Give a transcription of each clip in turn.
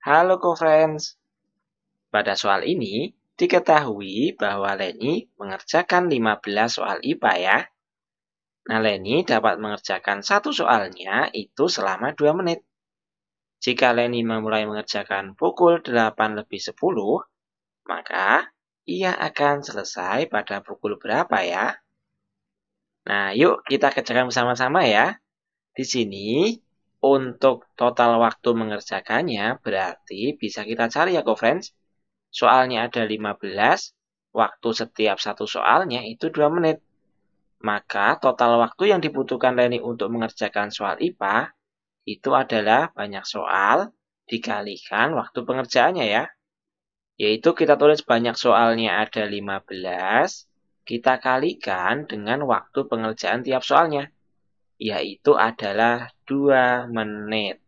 Halo co-friends. Pada soal ini, diketahui bahwa Leni mengerjakan 15 soal IPA ya. Nah, Leni dapat mengerjakan satu soalnya itu selama 2 menit. Jika Leni memulai mengerjakan pukul 8 lebih 10, maka ia akan selesai pada pukul berapa ya? Nah, yuk kita kerjakan bersama-sama ya. Di sini untuk total waktu mengerjakannya berarti bisa kita cari ya co-friends. Soalnya ada 15, waktu setiap satu soalnya itu 2 menit. Maka total waktu yang dibutuhkan Leni untuk mengerjakan soal IPA itu adalah banyak soal dikalikan waktu pengerjaannya ya. Yaitu kita tulis banyak soalnya ada 15, kita kalikan dengan waktu pengerjaan tiap soalnya yaitu adalah 2 menit.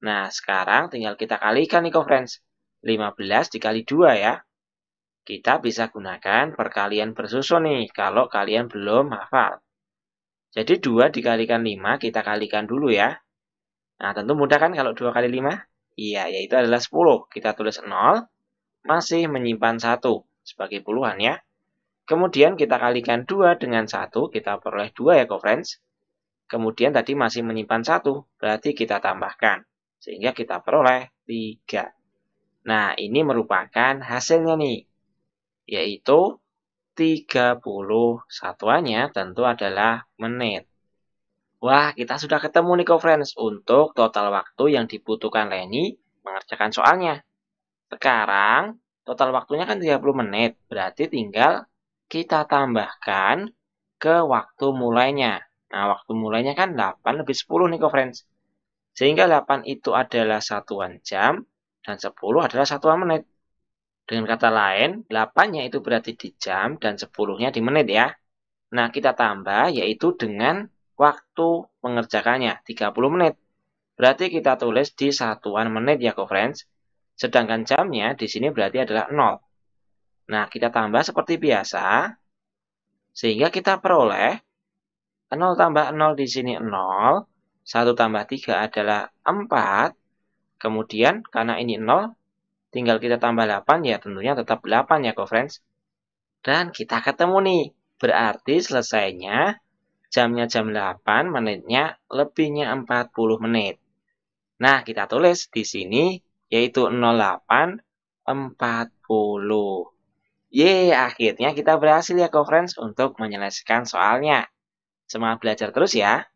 Nah, sekarang tinggal kita kalikan nih, friends. 15 dikali 2 ya. Kita bisa gunakan perkalian bersusun nih, kalau kalian belum hafal. Jadi 2 dikalikan 5, kita kalikan dulu ya. Nah, tentu mudah kan kalau 2 kali 5? Iya, yaitu adalah 10. Kita tulis 0, masih menyimpan 1 sebagai puluhan ya. Kemudian kita kalikan 2 dengan 1, kita peroleh 2 ya friends. Kemudian tadi masih menyimpan 1, berarti kita tambahkan. Sehingga kita peroleh 3. Nah, ini merupakan hasilnya nih. Yaitu 30 satuannya tentu adalah menit. Wah, kita sudah ketemu nih friends untuk total waktu yang dibutuhkan Leni mengerjakan soalnya. Sekarang, total waktunya kan 30 menit, berarti tinggal kita tambahkan ke waktu mulainya. Nah, waktu mulainya kan 8 lebih 10 nih, friends. Sehingga 8 itu adalah satuan jam, dan 10 adalah satuan menit. Dengan kata lain, 8-nya itu berarti di jam, dan 10-nya di menit ya. Nah, kita tambah, yaitu dengan waktu mengerjakannya, 30 menit. Berarti kita tulis di satuan menit ya, friends. Sedangkan jamnya di sini berarti adalah 0. Nah, kita tambah seperti biasa. Sehingga kita peroleh 0 tambah 0 di sini 0. 1 tambah 3 adalah 4. Kemudian karena ini 0, tinggal kita tambah 8 ya tentunya tetap 8 ya kok friends. Dan kita ketemu nih. Berarti selesainya jamnya jam 8, menitnya lebihnya 40 menit. Nah, kita tulis di sini yaitu 08 40. Yeay, akhirnya kita berhasil ya, co-friends, untuk menyelesaikan soalnya. Semangat belajar terus ya!